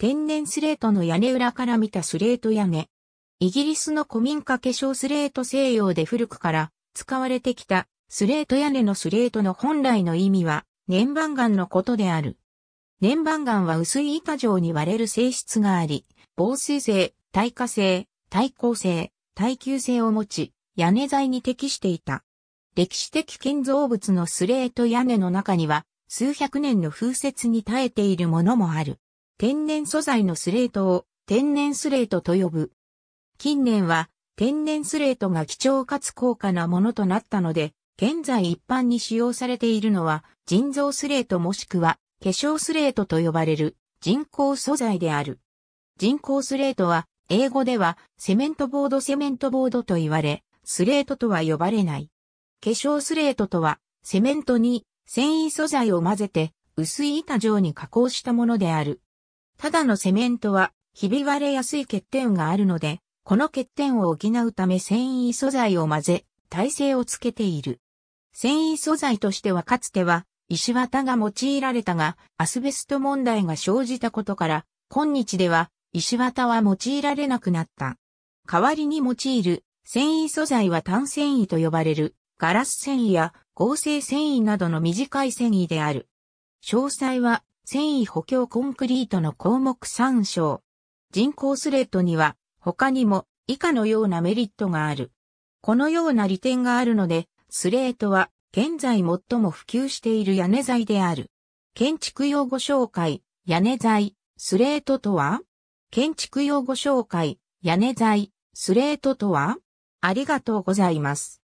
天然スレートの屋根裏から見たスレート屋根。イギリスの古民家化粧スレート西洋で古くから使われてきたスレート屋根のスレートの本来の意味は粘板岩のことである。粘板岩は薄い板状に割れる性質があり、防水性、耐火性、耐光性、耐久性を持ち、屋根材に適していた。歴史的建造物のスレート屋根の中には、数百年の風雪に耐えているものもある。天然素材のスレートを天然スレートと呼ぶ。近年は天然スレートが貴重かつ高価なものとなったので、現在一般に使用されているのは人造スレートもしくは化粧スレートと呼ばれる人工素材である。人工スレートは英語ではセメントボードセメントボードと言われ、スレートとは呼ばれない。化粧スレートとはセメントに繊維素材を混ぜて薄い板状に加工したものである。ただのセメントは、ひび割れやすい欠点があるので、この欠点を補うため繊維素材を混ぜ、耐性をつけている。繊維素材としてはかつては、石綿が用いられたが、アスベスト問題が生じたことから、今日では、石綿は用いられなくなった。代わりに用いる、繊維素材は単繊維と呼ばれる、ガラス繊維や合成繊維などの短い繊維である。詳細は繊維補強コンクリートの項目参照。人工スレッドには他にも以下のようなメリットがある。このような利点があるので、スレートは現在最も普及している屋根材である。建築用語紹介、屋根材、スレートとは建築用語紹介、屋根材、スレートとはありがとうございます。